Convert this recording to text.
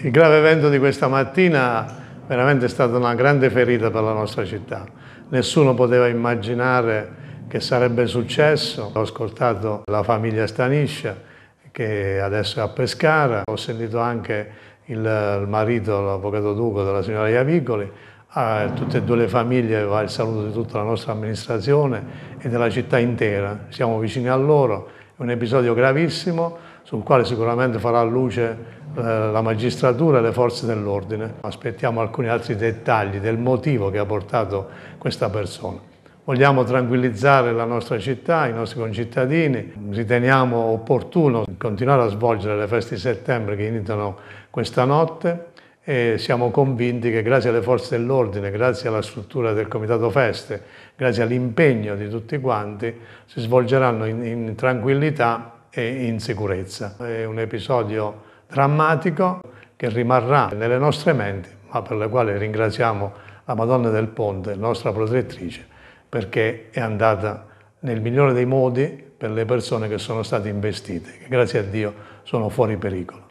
Il grave evento di questa mattina veramente è stata una grande ferita per la nostra città. Nessuno poteva immaginare che sarebbe successo. Ho ascoltato la famiglia Staniscia che adesso è a Pescara, ho sentito anche il, marito, l'avvocato Duco della signora Iavicoli, a ah, tutte e due le famiglie va il saluto di tutta la nostra amministrazione e della città intera. Siamo vicini a loro, è un episodio gravissimo sul quale sicuramente farà luce eh, la magistratura e le forze dell'ordine. Aspettiamo alcuni altri dettagli del motivo che ha portato questa persona. Vogliamo tranquillizzare la nostra città, i nostri concittadini, riteniamo opportuno continuare a svolgere le feste di settembre che iniziano questa notte e siamo convinti che grazie alle forze dell'ordine, grazie alla struttura del Comitato Feste, grazie all'impegno di tutti quanti, si svolgeranno in, in tranquillità e in sicurezza. È un episodio drammatico che rimarrà nelle nostre menti, ma per la quale ringraziamo la Madonna del Ponte, nostra protettrice, perché è andata nel migliore dei modi per le persone che sono state investite, che grazie a Dio sono fuori pericolo.